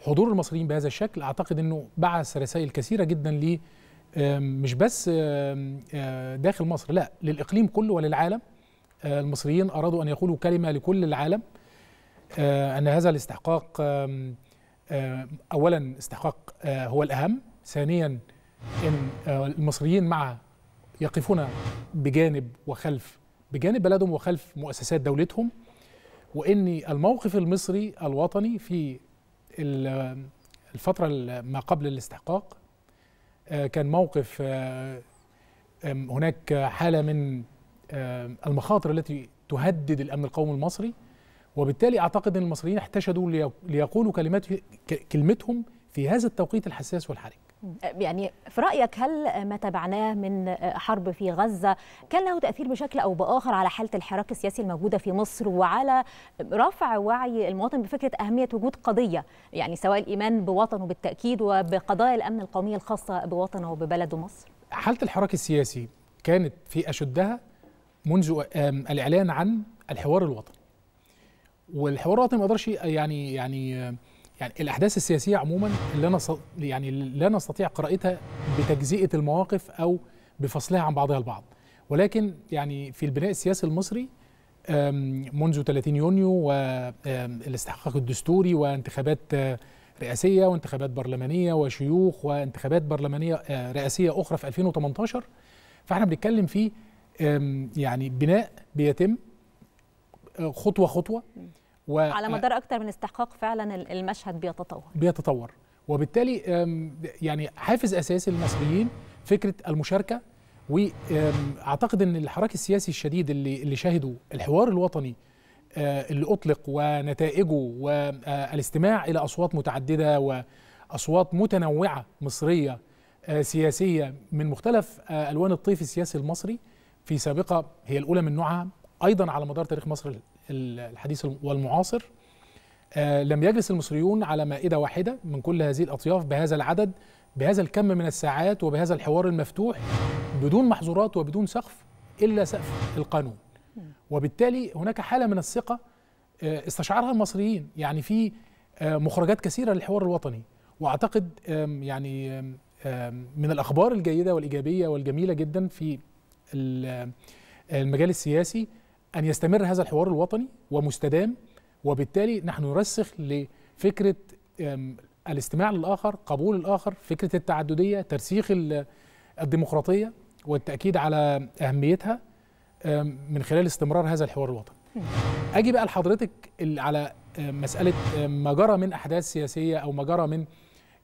حضور المصريين بهذا الشكل اعتقد انه بعث رسائل كثيره جدا ل مش بس آه، داخل مصر لا للاقليم كله وللعالم آه، المصريين ارادوا ان يقولوا كلمه لكل العالم آه، ان هذا الاستحقاق اولا استحقاق هو الاهم ثانيا ان المصريين مع يقفون بجانب وخلف بجانب بلدهم وخلف مؤسسات دولتهم وان الموقف المصري الوطني في الفترة ما قبل الاستحقاق آه، كان موقف آه، هناك حالة من المخاطر التي تهدد الأمن القومي المصري وبالتالي أعتقد أن المصريين احتشدوا ليقولوا كلمتهم في هذا التوقيت الحساس والحرج أه، يعني في رأيك هل ما تابعناه من حرب في غزة كان له تأثير بشكل أو بآخر على حالة الحراك السياسي الموجودة في مصر وعلى رفع وعي المواطن بفكرة أهمية وجود قضية يعني سواء الإيمان بوطنه بالتأكيد وبقضايا الأمن القومية الخاصة بوطنه وببلده مصر حالة الحراك السياسي كانت في أشدها منذ الإعلان عن الحوار الوطني والحوار الوطني ما أقدرش يعني يعني يعني الاحداث السياسيه عموما لا نص... يعني لا نستطيع قراءتها بتجزئه المواقف او بفصلها عن بعضها البعض ولكن يعني في البناء السياسي المصري منذ 30 يونيو والاستحقاق الدستوري وانتخابات آه، رئاسيه وانتخابات برلمانيه وشيوخ وانتخابات برلمانيه آه، رئاسيه اخرى في 2018 فاحنا بنتكلم في يعني بناء بيتم آه، خطوه خطوه و على آه. مدار اكثر من استحقاق فعلا المشهد بيتطور بيتطور وبالتالي يعني حافز اساسي للمصريين فكره المشاركه واعتقد ان الحراك السياسي الشديد اللي اللي شهده الحوار الوطني آه، اللي اطلق ونتائجه والاستماع آه، الى اصوات متعدده واصوات متنوعه مصريه سياسيه من مختلف الوان الطيف السياسي المصري في سابقه هي الاولى من نوعها ايضا على مدار تاريخ مصر الحديث والمعاصر آه، لم يجلس المصريون على مائدة واحدة من كل هذه الأطياف بهذا العدد بهذا الكم من الساعات وبهذا الحوار المفتوح بدون محظورات وبدون سقف إلا سقف القانون وبالتالي هناك حالة من الثقة آه، استشعرها المصريين يعني في آه، مخرجات كثيرة للحوار الوطني وأعتقد يعني من الأخبار الجيدة والإيجابية والجميلة جدا في المجال السياسي أن يستمر هذا الحوار الوطني ومستدام وبالتالي نحن نرسخ لفكرة الاستماع للآخر قبول الآخر فكرة التعددية ترسيخ الديمقراطية والتأكيد على أهميتها من خلال استمرار هذا الحوار الوطني أجي بقى لحضرتك على آه، مسألة آه، ما جرى من أحداث سياسية أو ما جرى من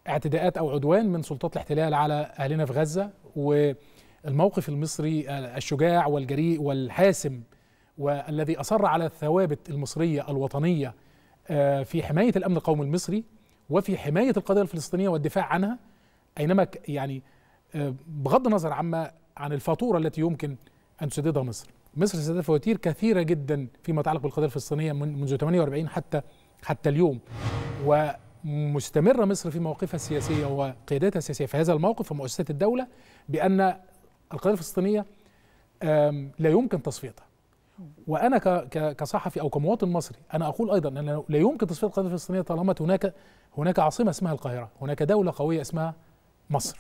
اعتداءات أو عدوان من سلطات الاحتلال على أهلنا في غزة والموقف المصري آه، الشجاع والجريء والحاسم والذي أصر على الثوابت المصرية الوطنية آه، في حماية الأمن القومي المصري وفي حماية القضية الفلسطينية والدفاع عنها أينما يعني آه، بغض النظر عما عن الفاتورة التي يمكن أن تسددها مصر مصر سددت فواتير كثيرة جدا فيما يتعلق بالقضية الفلسطينية منذ 48 حتى حتى اليوم ومستمرة مصر في مواقفها السياسية وقيادتها السياسية في هذا الموقف ومؤسسات الدولة بأن القضية الفلسطينية لا يمكن تصفيتها وانا كصحفي او كمواطن مصري انا اقول ايضا ان لا يمكن تصفيه القضيه الفلسطينيه طالما هناك هناك عاصمه اسمها القاهره، هناك دوله قويه اسمها مصر.